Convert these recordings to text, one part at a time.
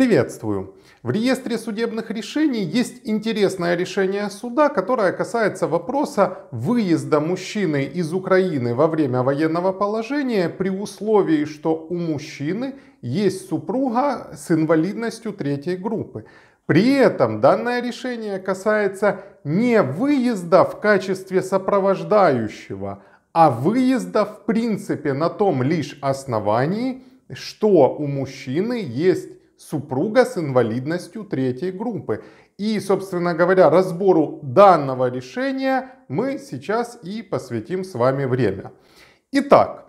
Приветствую! В реестре судебных решений есть интересное решение суда, которое касается вопроса выезда мужчины из Украины во время военного положения при условии, что у мужчины есть супруга с инвалидностью третьей группы. При этом данное решение касается не выезда в качестве сопровождающего, а выезда в принципе на том лишь основании, что у мужчины есть супруга с инвалидностью третьей группы. И, собственно говоря, разбору данного решения мы сейчас и посвятим с вами время. Итак,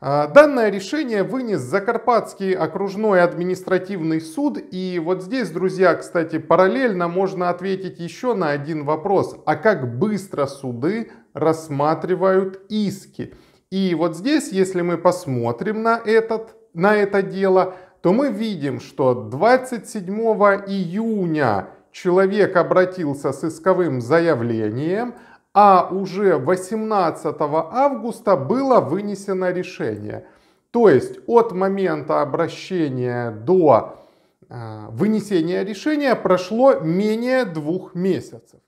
э, Данное решение вынес Закарпатский окружной административный суд. И вот здесь, друзья, кстати, параллельно можно ответить еще на один вопрос. А как быстро суды рассматривают иски? И вот здесь, если мы посмотрим на, этот, на это дело, то мы видим, что 27 июня человек обратился с исковым заявлением, а уже 18 августа было вынесено решение. То есть от момента обращения до э, вынесения решения прошло менее двух месяцев.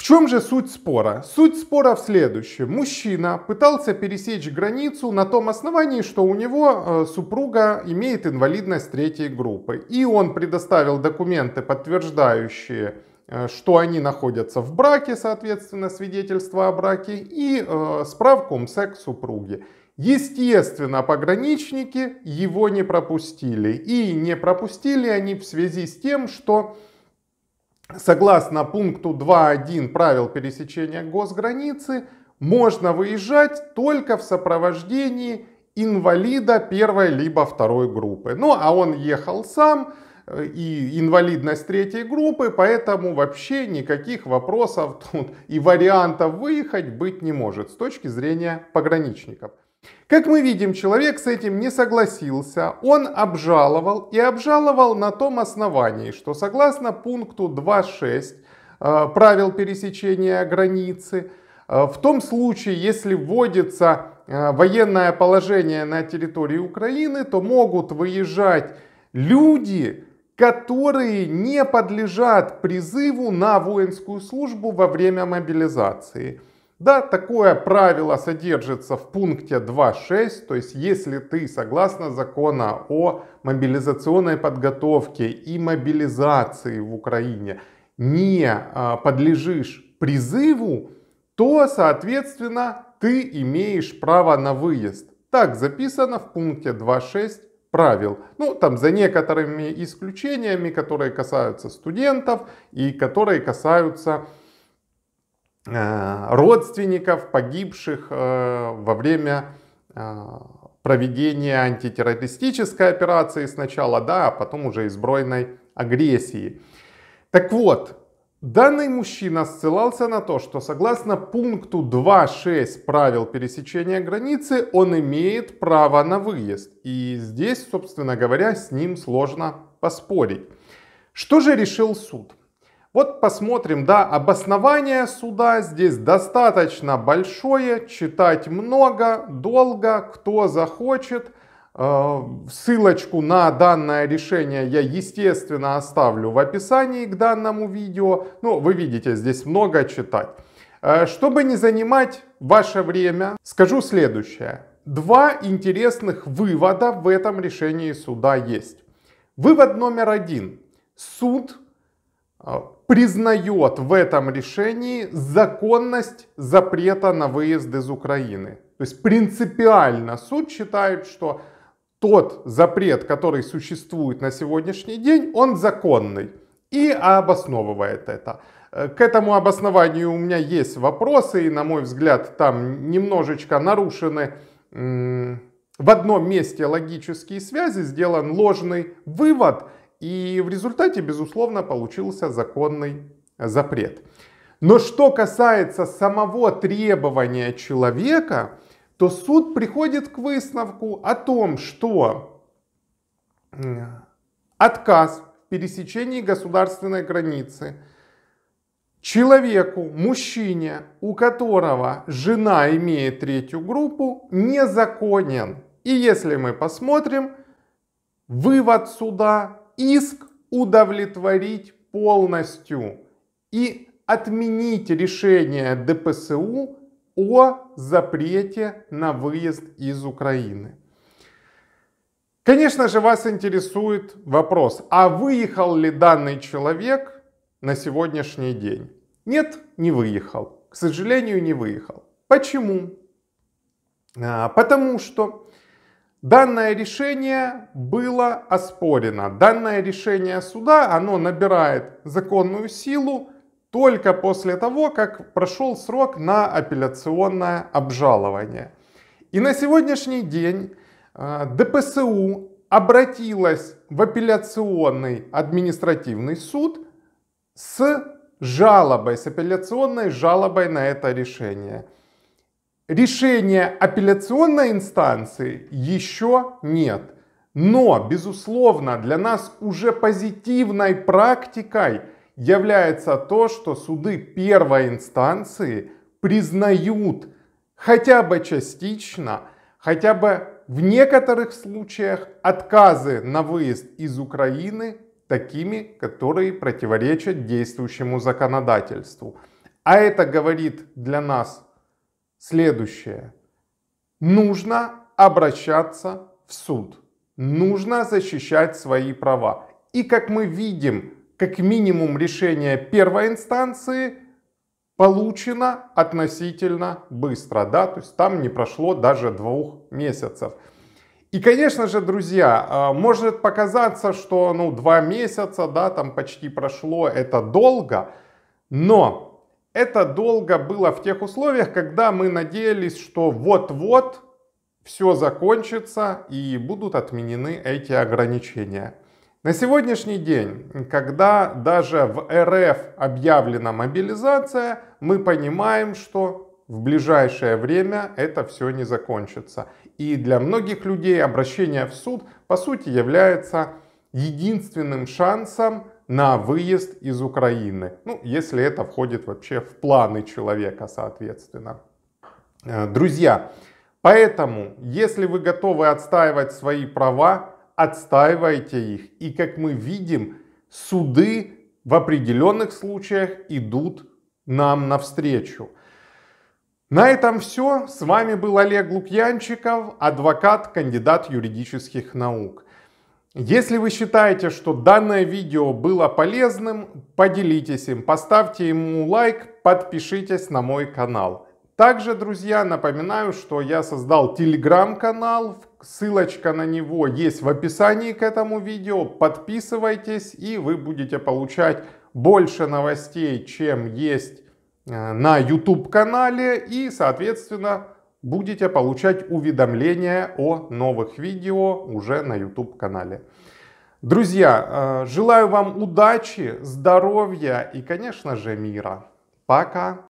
В чем же суть спора? Суть спора в следующем. Мужчина пытался пересечь границу на том основании, что у него э, супруга имеет инвалидность третьей группы. И он предоставил документы, подтверждающие, э, что они находятся в браке, соответственно, свидетельство о браке, и э, справку МСЭК супруги. Естественно, пограничники его не пропустили. И не пропустили они в связи с тем, что согласно пункту 2.1 правил пересечения госграницы, можно выезжать только в сопровождении инвалида первой либо второй группы. Ну, а он ехал сам, э, и инвалидность третьей группы, поэтому вообще никаких вопросов тут и вариантов выехать быть не может с точки зрения пограничников. Как мы видим, человек с этим не согласился, он обжаловал и обжаловал на том основании, что согласно пункту 2.6 э, правил пересечения границы, э, в том случае, если вводится э, военное положение на территории Украины, то могут выезжать люди, которые не подлежат призыву на воинскую службу во время мобилизации – да, такое правило содержится в пункте 2.6, то есть если ты согласно закону о мобилизационной подготовке и мобилизации в Украине не а, подлежишь призыву, то, соответственно, ты имеешь право на выезд. Так записано в пункте 2.6 правил. Ну, там за некоторыми исключениями, которые касаются студентов и которые касаются Э, родственников погибших э, во время э, проведения антитеррористической операции сначала, да, а потом уже избройной агрессии. Так вот, данный мужчина ссылался на то, что согласно пункту 2.6 правил пересечения границы, он имеет право на выезд. И здесь, собственно говоря, с ним сложно поспорить. Что же решил суд? Вот посмотрим, да, обоснование суда здесь достаточно большое, читать много, долго, кто захочет. Э, ссылочку на данное решение я, естественно, оставлю в описании к данному видео. Ну, вы видите, здесь много читать. Э, чтобы не занимать ваше время, скажу следующее. Два интересных вывода в этом решении суда есть. Вывод номер один. Суд э, признает в этом решении законность запрета на выезд из Украины. То есть принципиально суд считает, что тот запрет, который существует на сегодняшний день, он законный и обосновывает это. Э, к этому обоснованию у меня есть вопросы, и, на мой взгляд, там немножечко нарушены в одном месте логические связи, сделан ложный вывод – и в результате, безусловно, получился законный запрет. Но что касается самого требования человека, то суд приходит к выставку о том, что отказ в пересечении государственной границы человеку, мужчине, у которого жена имеет третью группу, незаконен. И если мы посмотрим, вывод суда иск удовлетворить полностью и отменить решение ДПСУ о запрете на выезд из Украины. Конечно же, вас интересует вопрос, а выехал ли данный человек на сегодняшний день? Нет, не выехал. К сожалению, не выехал. Почему? А, потому что Данное решение было оспорено. Данное решение суда, оно набирает законную силу только после того, как прошел срок на апелляционное обжалование. И на сегодняшний день э, ДПСУ обратилась в апелляционный административный суд с жалобой, с апелляционной жалобой на это решение. Решения апелляционной инстанции еще нет. Но, безусловно, для нас уже позитивной практикой является то, что суды первой инстанции признают хотя бы частично, хотя бы в некоторых случаях отказы на выезд из Украины такими, которые противоречат действующему законодательству. А это говорит для нас следующее. Нужно обращаться в суд. Нужно защищать свои права. И как мы видим, как минимум решение первой инстанции получено относительно быстро, да, то есть там не прошло даже двух месяцев. И, конечно же, друзья, а, может показаться, что, ну, два месяца, да, там почти прошло, это долго, но это долго было в тех условиях, когда мы надеялись, что вот-вот все закончится и будут отменены эти ограничения. На сегодняшний день, когда даже в РФ объявлена мобилизация, мы понимаем, что в ближайшее время это все не закончится. И для многих людей обращение в суд, по сути, является единственным шансом на выезд из Украины. Ну, если это входит вообще в планы человека, соответственно. Э, друзья, поэтому, если вы готовы отстаивать свои права, отстаивайте их. И как мы видим, суды в определенных случаях идут нам навстречу. На этом все. С вами был Олег Лукьянчиков, адвокат, кандидат юридических наук. Если вы считаете, что данное видео было полезным, поделитесь им, поставьте ему лайк, подпишитесь на мой канал. Также, друзья, напоминаю, что я создал телеграм-канал, ссылочка на него есть в описании к этому видео. Подписывайтесь и вы будете получать больше новостей, чем есть э, на YouTube канале и, соответственно, будете получать уведомления о новых видео уже на YouTube канале. Друзья, э, желаю вам удачи, здоровья и, конечно же, мира. Пока!